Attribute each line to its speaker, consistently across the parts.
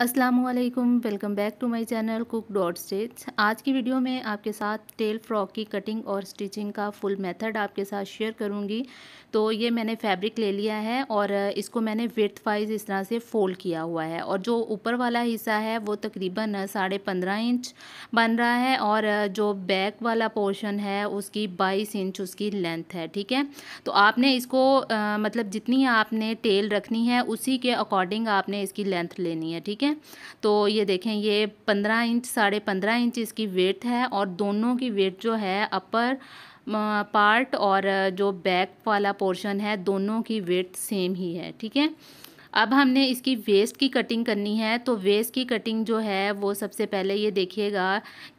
Speaker 1: Aslam welcome back to my channel cook dot stage आज की video में आपके साथ टेल फ्रॉक की कटिंग और स्टिचिंग का फुल मेथड आपके साथ शेयर करूंगी तो ये मैंने फैब्रिक ले लिया है और इसको मैंने विथ वाइज इस तरह से फोल्ड किया हुआ है और जो ऊपर वाला हिस्सा है वो तकरीबन साढ़े पंद्रह इंच बन रहा है और जो बैक वाला पोर्शन है उसकी बाईस इंच उसकी लेंथ है ठीक है तो आपने इसको आ, मतलब जितनी आपने टेल रखनी है उसी के अकॉर्डिंग आपने इसकी लेंथ लेनी है ठीक है हैं तो ये देखें ये पंद्रह इंच साढ़े पंद्रह इंच इसकी वेट है और दोनों की वेट जो है अपर पार्ट और जो बैक वाला पोर्शन है दोनों की वेट सेम ही है ठीक है अब हमने इसकी वेस्ट की कटिंग करनी है तो वेस्ट की कटिंग जो है वो सबसे पहले ये देखिएगा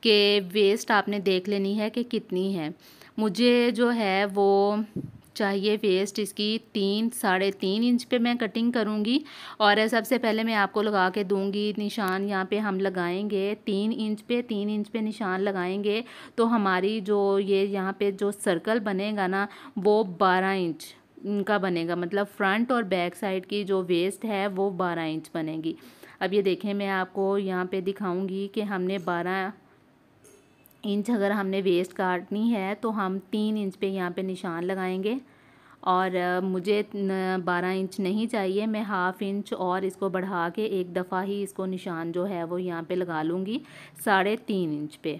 Speaker 1: कि वेस्ट आपने देख लेनी है कि कितनी है मुझे जो है वो चाहिए वेस्ट इसकी तीन साढ़े तीन इंच पे मैं कटिंग करूँगी और सबसे पहले मैं आपको लगा के दूँगी निशान यहाँ पे हम लगाएंगे तीन इंच पे तीन इंच पे निशान लगाएंगे तो हमारी जो ये यहाँ पे जो सर्कल बनेगा ना वो बारह इंच का बनेगा मतलब फ्रंट और बैक साइड की जो वेस्ट है वो बारह इंच बनेगी अब ये देखें मैं आपको यहाँ पे दिखाऊंगी कि हमने बारह इंच अगर हमने वेस्ट काटनी है तो हम तीन इंच पे यहाँ पे निशान लगाएंगे और मुझे बारह इंच नहीं चाहिए मैं हाफ़ इंच और इसको बढ़ा के एक दफ़ा ही इसको निशान जो है वो यहाँ पे लगा लूँगी साढ़े तीन इंच पे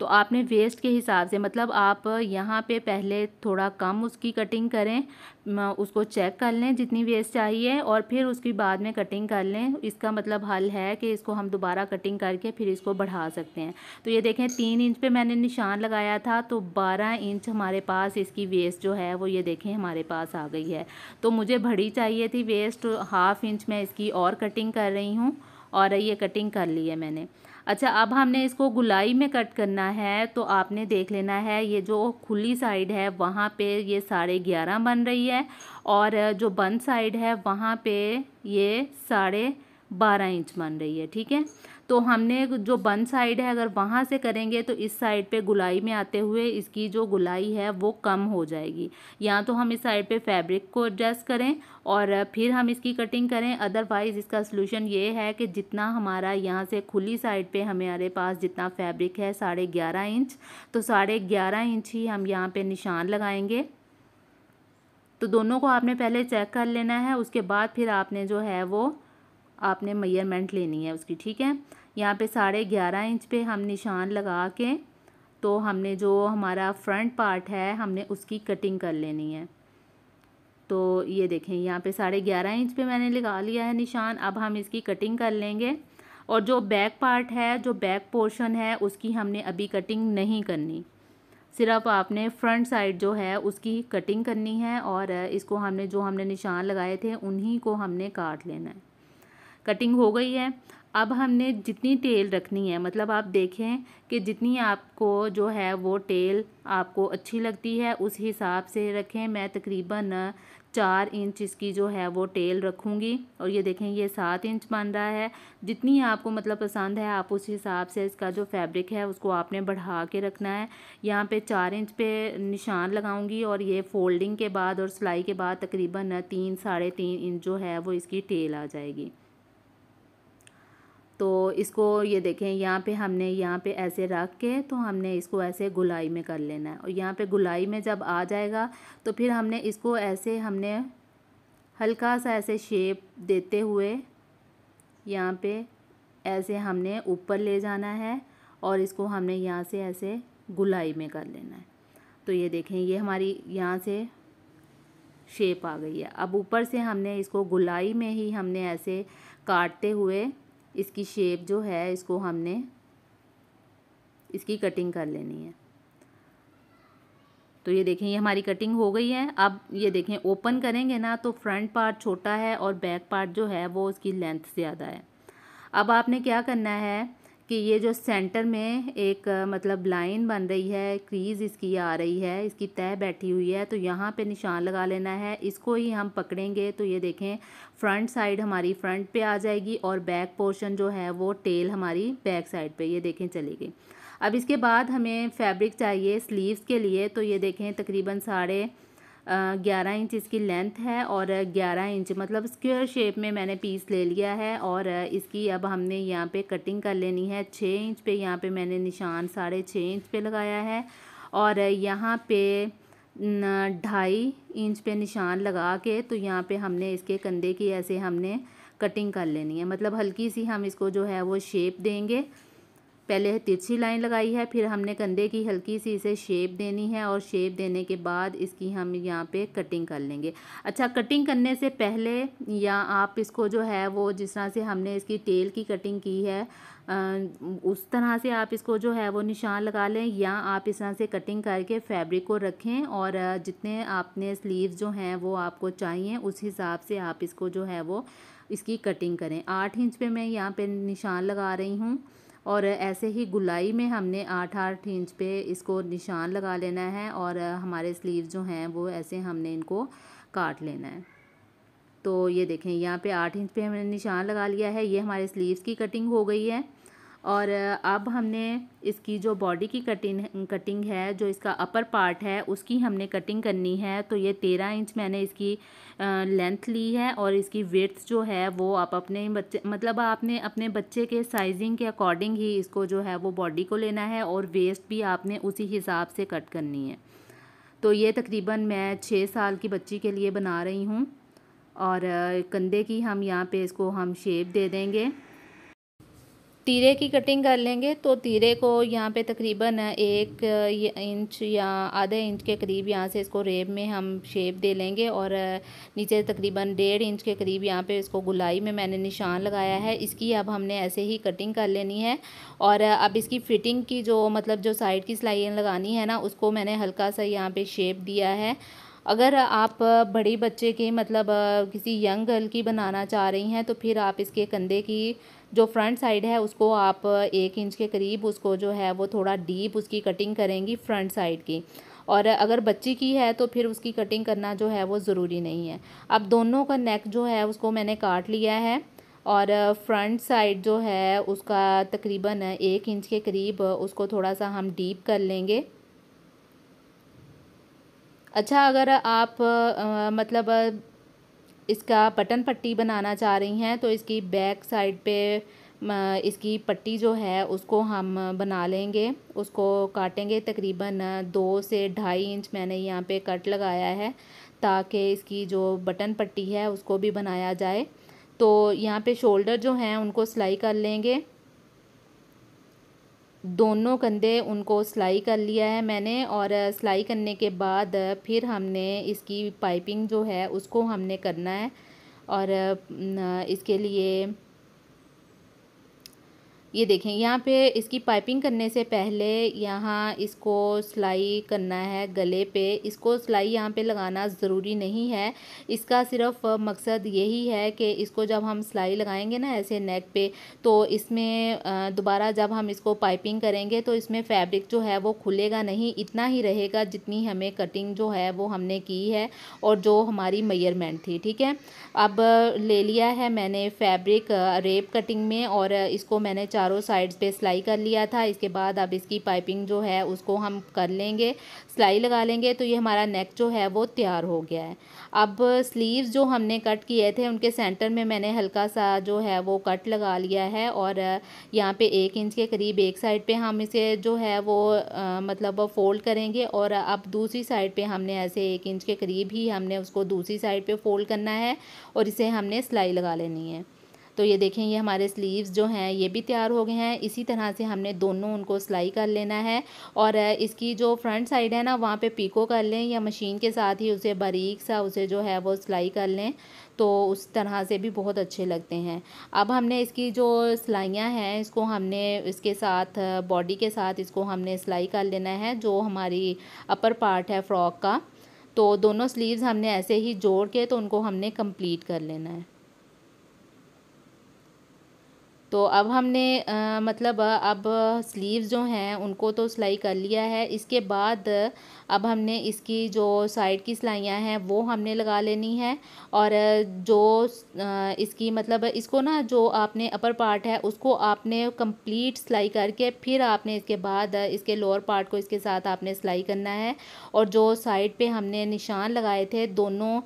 Speaker 1: तो आपने वेस्ट के हिसाब से मतलब आप यहाँ पे पहले थोड़ा कम उसकी कटिंग करें उसको चेक कर लें जितनी वेस्ट चाहिए और फिर उसकी बाद में कटिंग कर लें इसका मतलब हल है कि इसको हम दोबारा कटिंग करके फिर इसको बढ़ा सकते हैं तो ये देखें तीन इंच पे मैंने निशान लगाया था तो बारह इंच हमारे पास इसकी वेस्ट जो है वो ये देखें हमारे पास आ गई है तो मुझे भड़ी चाहिए थी वेस्ट हाफ इंच मैं इसकी और कटिंग कर रही हूँ और ये कटिंग कर ली है मैंने अच्छा अब हमने इसको गुलाई में कट करना है तो आपने देख लेना है ये जो खुली साइड है वहाँ पे ये साढ़े ग्यारह बन रही है और जो बंद साइड है वहाँ पे ये साढ़े बारह इंच बन रही है ठीक है तो हमने जो बन साइड है अगर वहाँ से करेंगे तो इस साइड पे गुलाई में आते हुए इसकी जो गुलाई है वो कम हो जाएगी या तो हम इस साइड पे फैब्रिक को एडजस्ट करें और फिर हम इसकी कटिंग करें अदरवाइज़ इसका सलूशन ये है कि जितना हमारा यहाँ से खुली साइड पे हमारे पास जितना फैब्रिक है साढ़े ग्यारह इंच तो साढ़े ग्यारह इंच ही हम यहाँ पे निशान लगाएंगे तो दोनों को आपने पहले चेक कर लेना है उसके बाद फिर आपने जो है वो आपने मेयरमेंट लेनी है उसकी ठीक है यहाँ पे साढ़े ग्यारह इंच पे हम निशान लगा के तो हमने जो हमारा फ्रंट पार्ट है हमने उसकी कटिंग कर लेनी है तो ये देखें यहाँ पे साढ़े ग्यारह इंच पे मैंने लगा लिया है निशान अब हम इसकी कटिंग कर लेंगे और जो बैक पार्ट है जो बैक पोर्शन है उसकी हमने अभी कटिंग नहीं करनी सिर्फ आपने फ्रंट साइड जो है उसकी कटिंग करनी है और इसको हमने जो हमने निशान लगाए थे उन्हीं को हमने काट लेना है कटिंग हो गई है अब हमने जितनी टेल रखनी है मतलब आप देखें कि जितनी आपको जो है वो टेल आपको अच्छी लगती है उस हिसाब से रखें मैं तकरीबन चार इंच इसकी जो है वो टेल रखूँगी और ये देखें ये सात इंच बन रहा है जितनी आपको मतलब पसंद है आप उस हिसाब से इसका जो फैब्रिक है उसको आपने बढ़ा के रखना है यहाँ पे चार इंच पे निशान लगाऊंगी और ये फोल्डिंग के बाद और सिलाई के बाद तकरीबन तीन साढ़े तीन इंच जो है वो इसकी टेल आ जाएगी तो इसको ये देखें यहाँ पे हमने यहाँ पे ऐसे रख के तो हमने इसको ऐसे गुलाई में कर लेना है और यहाँ पे गुलाई में जब आ जाएगा तो फिर हमने इसको ऐसे हमने हल्का सा ऐसे शेप देते हुए यहाँ पे ऐसे हमने ऊपर ले जाना है और इसको हमने यहाँ से ऐसे गुलाई में कर लेना है तो ये देखें ये हमारी यहाँ से शेप आ गई है अब ऊपर से हमने इसको गुलाई में ही हमने ऐसे काटते हुए इसकी शेप जो है इसको हमने इसकी कटिंग कर लेनी है तो ये देखें ये हमारी कटिंग हो गई है अब ये देखें ओपन करेंगे ना तो फ्रंट पार्ट छोटा है और बैक पार्ट जो है वो उसकी लेंथ ज़्यादा है अब आपने क्या करना है कि ये जो सेंटर में एक मतलब लाइन बन रही है क्रीज इसकी आ रही है इसकी तह बैठी हुई है तो यहाँ पे निशान लगा लेना है इसको ही हम पकड़ेंगे तो ये देखें फ्रंट साइड हमारी फ्रंट पे आ जाएगी और बैक पोर्शन जो है वो टेल हमारी बैक साइड पे ये देखें चली गई अब इसके बाद हमें फैब्रिक चाहिए स्लीव्स के लिए तो ये देखें तकरीबन साढ़े ग्यारह इंच इसकी लेंथ है और ग्यारह इंच मतलब स्क्वायर शेप में मैंने पीस ले लिया है और इसकी अब हमने यहाँ पे कटिंग कर लेनी है छः इंच पे यहाँ पे मैंने निशान साढ़े छः इंच पे लगाया है और यहाँ पे ढाई इंच पे निशान लगा के तो यहाँ पे हमने इसके कंधे की ऐसे हमने कटिंग कर लेनी है मतलब हल्की सी हम इसको जो है वो शेप देंगे पहले तिरछी लाइन लगाई है फिर हमने कंधे की हल्की सी इसे शेप देनी है और शेप देने के बाद इसकी हम यहाँ पे कटिंग कर लेंगे अच्छा कटिंग करने से पहले या आप इसको जो है वो जिस तरह से हमने इसकी टेल की कटिंग की है उस तरह से आप इसको जो है वो निशान लगा लें या आप इस तरह से कटिंग करके फैब्रिक को रखें और जितने आपने स्लीव्स जो हैं वो आपको चाहिए उस हिसाब से आप इसको जो है वो इसकी कटिंग करें आठ इंच पे मैं यहाँ पे निशान लगा रही हूँ और ऐसे ही गुलाई में हमने आठ आठ इंच पे इसको निशान लगा लेना है और हमारे स्लीव जो हैं वो ऐसे हमने इनको काट लेना है तो ये देखें यहाँ पे आठ इंच पे हमने निशान लगा लिया है ये हमारे स्लीव्स की कटिंग हो गई है और अब हमने इसकी जो बॉडी की कटिंग कटिंग है जो इसका अपर पार्ट है उसकी हमने कटिंग करनी है तो ये तेरह इंच मैंने इसकी लेंथ ली है और इसकी वेथ जो है वो आप अपने बच्चे मतलब आपने अपने बच्चे के साइजिंग के अकॉर्डिंग ही इसको जो है वो बॉडी को लेना है और वेस्ट भी आपने उसी हिसाब से कट करनी है तो ये तकरीबन मैं छः साल की बच्ची के लिए बना रही हूँ और कंधे की हम यहाँ पे इसको हम शेप दे देंगे तीरे की कटिंग कर लेंगे तो तीरे को यहाँ पे तकरीबन एक इंच या आधे इंच के करीब यहाँ से इसको रेब में हम शेप दे लेंगे और नीचे तकरीबन डेढ़ इंच के करीब यहाँ पे इसको गुलाई में मैंने निशान लगाया है इसकी अब हमने ऐसे ही कटिंग कर लेनी है और अब इसकी फ़िटिंग की जो मतलब जो साइड की सिलाइयाँ लगानी है ना उसको मैंने हल्का सा यहाँ पर शेप दिया है अगर आप बड़े बच्चे के मतलब किसी यंग गर्ल की बनाना चाह रही हैं तो फिर आप इसके कंधे की जो फ्रंट साइड है उसको आप एक इंच के करीब उसको जो है वो थोड़ा डीप उसकी कटिंग करेंगी फ्रंट साइड की और अगर बच्ची की है तो फिर उसकी कटिंग करना जो है वो ज़रूरी नहीं है अब दोनों का नेक जो है उसको मैंने काट लिया है और फ्रंट साइड जो है उसका तकरीबन एक इंच के करीब उसको थोड़ा सा हम डीप कर लेंगे अच्छा अगर आप आ, मतलब इसका बटन पट्टी बनाना चाह रही हैं तो इसकी बैक साइड पे इसकी पट्टी जो है उसको हम बना लेंगे उसको काटेंगे तकरीबन दो से ढाई इंच मैंने यहाँ पे कट लगाया है ताकि इसकी जो बटन पट्टी है उसको भी बनाया जाए तो यहाँ पे शोल्डर जो हैं उनको सिलाई कर लेंगे दोनों कंधे उनको सिलाई कर लिया है मैंने और सिलाई करने के बाद फिर हमने इसकी पाइपिंग जो है उसको हमने करना है और इसके लिए ये देखें यहाँ पे इसकी पाइपिंग करने से पहले यहाँ इसको सिलाई करना है गले पे इसको सिलाई यहाँ पे लगाना ज़रूरी नहीं है इसका सिर्फ मकसद यही है कि इसको जब हम सिलाई लगाएंगे ना ऐसे नेक पे तो इसमें दोबारा जब हम इसको पाइपिंग करेंगे तो इसमें फैब्रिक जो है वो खुलेगा नहीं इतना ही रहेगा जितनी हमें कटिंग जो है वो हमने की है और जो हमारी मैयरमेंट थी ठीक है अब ले लिया है मैंने फैब्रिक रेप कटिंग में और इसको मैंने चार चारों साइड पे सिलाई कर लिया था इसके बाद अब इसकी पाइपिंग जो है उसको हम कर लेंगे सिलाई लगा लेंगे तो ये हमारा नेक जो है वो तैयार हो गया है अब स्लीव्स जो हमने कट किए थे उनके सेंटर में मैंने हल्का सा जो है वो कट लगा लिया है और यहाँ पे एक इंच के करीब एक साइड पे हम इसे जो है वो आ, मतलब फ़ोल्ड करेंगे और अब दूसरी साइड पे हमने ऐसे एक इंच के करीब ही हमने उसको दूसरी साइड पे फ़ोल्ड करना है और इसे हमने सिलाई लगा लेनी है तो ये देखें ये हमारे स्लीव्स जो हैं ये भी तैयार हो गए हैं इसी तरह से हमने दोनों उनको सिलाई कर लेना है और इसकी जो फ्रंट साइड है ना वहाँ पे पीको कर लें या मशीन के साथ ही उसे बारीक सा उसे जो है वो सिलाई कर लें तो उस तरह से भी बहुत अच्छे लगते हैं अब हमने इसकी जो सिलाइयाँ हैं इसको हमने इसके साथ बॉडी के साथ इसको हमने सिलाई कर लेना है जो हमारी अपर पार्ट है फ़्रॉक का तो दोनों स्लीव्स हमने ऐसे ही जोड़ के तो उनको हमने कंप्लीट कर लेना है तो अब हमने आ, मतलब अब स्लीव्स जो हैं उनको तो सिलाई कर लिया है इसके बाद अब हमने इसकी जो साइड की सिलाइयाँ हैं वो हमने लगा लेनी है और जो आ, इसकी मतलब इसको ना जो आपने अपर पार्ट है उसको आपने कंप्लीट सिलाई करके फिर आपने इसके बाद इसके लोअर पार्ट को इसके साथ आपने सिलाई करना है और जो साइड पे हमने निशान लगाए थे दोनों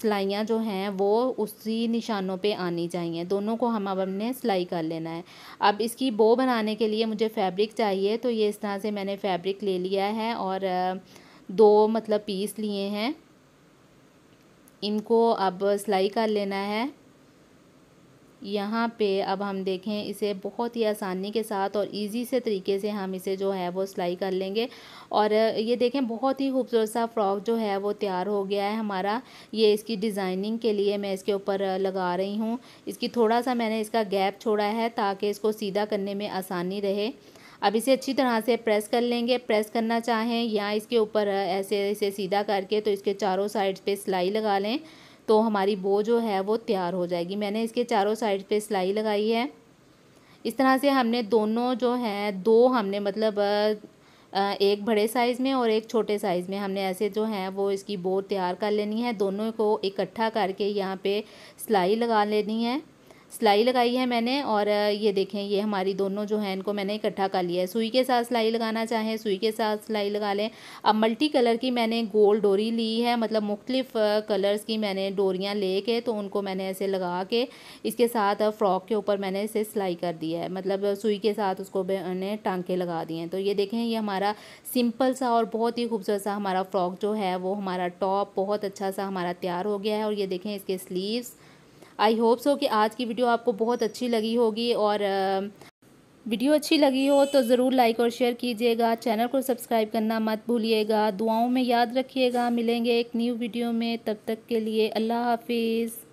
Speaker 1: सिलाइयाँ जो हैं वो उसी निशानों पर आनी चाहिए दोनों को हम अब हमने सिलाई सिलाई कर लेना है अब इसकी बो बनाने के लिए मुझे फैब्रिक चाहिए तो ये इस तरह से मैंने फैब्रिक ले लिया है और दो मतलब पीस लिए हैं इनको अब सिलाई कर लेना है यहाँ पे अब हम देखें इसे बहुत ही आसानी के साथ और इजी से तरीके से हम इसे जो है वो सिलाई कर लेंगे और ये देखें बहुत ही खूबसूरत सा फ्रॉक जो है वो तैयार हो गया है हमारा ये इसकी डिज़ाइनिंग के लिए मैं इसके ऊपर लगा रही हूँ इसकी थोड़ा सा मैंने इसका गैप छोड़ा है ताकि इसको सीधा करने में आसानी रहे अब इसे अच्छी तरह से प्रेस कर लेंगे प्रेस करना चाहें या इसके ऊपर ऐसे इसे सीधा करके तो इसके चारों साइड पे सिलाई लगा लें तो हमारी बो जो है वो तैयार हो जाएगी मैंने इसके चारों साइड पे सिलाई लगाई है इस तरह से हमने दोनों जो हैं दो हमने मतलब एक बड़े साइज़ में और एक छोटे साइज़ में हमने ऐसे जो हैं वो इसकी बो तैयार कर लेनी है दोनों को इकट्ठा करके यहाँ पे सिलाई लगा लेनी है सिलाई लगाई है मैंने और ये देखें ये हमारी दोनों जो हैं इनको मैंने इकट्ठा कर लिया है सुई के साथ सिलाई लगाना चाहें सुई के साथ सिलाई लगा लें अब मल्टी कलर की मैंने गोल डोरी ली है मतलब मुख्तलिफ़ कलर्स की मैंने डोरियाँ ले के तो उनको मैंने ऐसे लगा के इसके साथ फ़्रॉक के ऊपर मैंने इसे सिलाई कर दी है मतलब सुई के साथ उसको मैंने टांके लगा दिए हैं तो ये देखें ये हमारा सिंपल सा और बहुत ही खूबसूरत सा हमारा फ़्रॉक जो है वो हमारा टॉप बहुत अच्छा सा हमारा तैयार हो गया है और ये देखें इसके स्लीव्स आई होप सो कि आज की वीडियो आपको बहुत अच्छी लगी होगी और वीडियो अच्छी लगी हो तो ज़रूर लाइक और शेयर कीजिएगा चैनल को सब्सक्राइब करना मत भूलिएगा दुआओं में याद रखिएगा मिलेंगे एक न्यू वीडियो में तब तक के लिए अल्लाह हाफिज़